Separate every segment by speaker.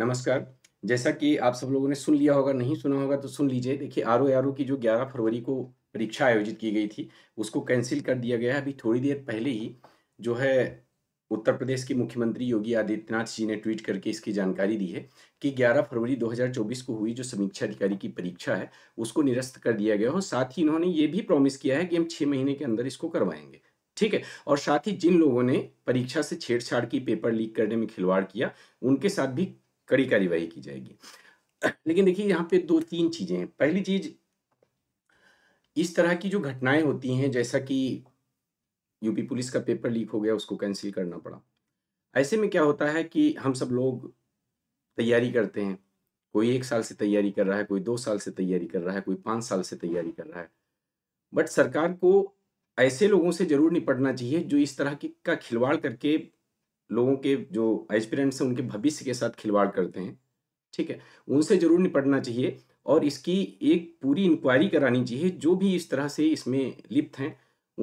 Speaker 1: नमस्कार जैसा कि आप सब लोगों ने सुन लिया होगा नहीं सुना होगा तो सुन लीजिए देखिए आर ओ आर ओ की जो 11 फरवरी को परीक्षा आयोजित की गई थी उसको कैंसिल कर दिया गया है अभी थोड़ी देर पहले ही जो है उत्तर प्रदेश के मुख्यमंत्री योगी आदित्यनाथ जी ने ट्वीट करके इसकी जानकारी दी है कि 11 फरवरी 2024 को हुई जो समीक्षा अधिकारी की परीक्षा है उसको निरस्त कर दिया गया और साथ ही इन्होंने ये भी प्रॉमिस किया है कि हम छः महीने के अंदर इसको करवाएंगे ठीक है और साथ ही जिन लोगों ने परीक्षा से छेड़छाड़ की पेपर लीक करने में खिलवाड़ किया उनके साथ भी कड़ी कार्यवाही की जाएगी लेकिन देखिए यहाँ पे दो तीन चीज़ें हैं पहली चीज़ इस तरह की जो घटनाएं होती हैं जैसा कि यूपी पुलिस का पेपर लीक हो गया उसको कैंसिल करना पड़ा ऐसे में क्या होता है कि हम सब लोग तैयारी करते हैं कोई एक साल से तैयारी कर रहा है कोई दो साल से तैयारी कर रहा है कोई पांच साल से तैयारी कर रहा है बट सरकार को ऐसे लोगों से जरूर निपटना चाहिए जो इस तरह की का खिलवाड़ करके लोगों के जो एक्सपीरियंट्स हैं उनके भविष्य के साथ खिलवाड़ करते हैं ठीक है उनसे जरूर निपटना चाहिए और इसकी एक पूरी इंक्वायरी करानी चाहिए जो भी इस तरह से इसमें लिप्त हैं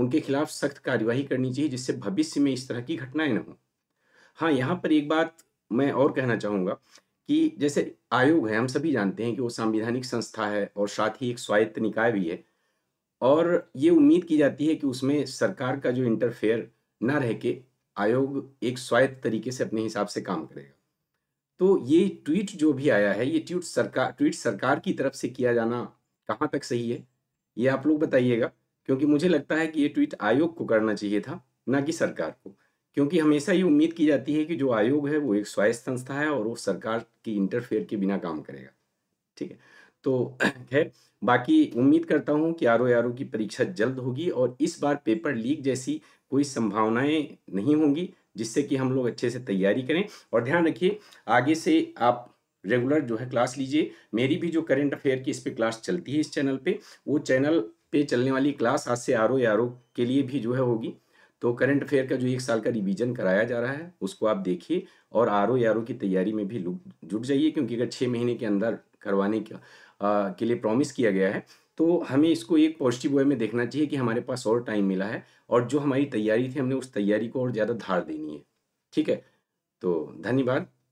Speaker 1: उनके खिलाफ सख्त कार्यवाही करनी चाहिए जिससे भविष्य में इस तरह की घटनाएं ना हों हाँ यहाँ पर एक बात मैं और कहना चाहूँगा कि जैसे आयोग है हम सभी जानते हैं कि वो संवैधानिक संस्था है और साथ ही एक स्वायत्त निकाय भी है और ये उम्मीद की जाती है कि उसमें सरकार का जो इंटरफेयर ना रह के आयोग एक स्वायत्त तरीके से अपने हिसाब से काम करेगा तो ये ट्वीट जो भी आया है ये ट्वीट सरकार ट्वीट सरकार की तरफ से किया जाना कहाँ तक सही है ये आप लोग बताइएगा क्योंकि मुझे लगता है कि ये ट्वीट आयोग को करना चाहिए था ना कि सरकार को क्योंकि हमेशा ये उम्मीद की जाती है कि जो आयोग है वो एक स्वायत्त संस्था है और वो सरकार की इंटरफेयर के बिना काम करेगा ठीक है तो है बाकी उम्मीद करता हूँ कि आर ओ की परीक्षा जल्द होगी और इस बार पेपर लीक जैसी कोई संभावनाएं नहीं होंगी जिससे कि हम लोग अच्छे से तैयारी करें और ध्यान रखिए आगे से आप रेगुलर जो है क्लास लीजिए मेरी भी जो करेंट अफेयर की इस पर क्लास चलती है इस चैनल पर वो चैनल पर चलने वाली क्लास आज से आर ओ आर ओ के लिए भी जो है होगी तो करंट अफेयर का जो एक साल का रिवीजन कराया जा रहा है उसको आप देखिए और आर ओ आर ओ की तैयारी में भी जुट जाइए क्योंकि अगर छः महीने के अंदर करवाने का के लिए प्रॉमिस किया गया है तो हमें इसको एक पॉजिटिव वे में देखना चाहिए कि हमारे पास और टाइम मिला है और जो हमारी तैयारी थी हमने उस तैयारी को और ज़्यादा धार देनी है ठीक है तो धन्यवाद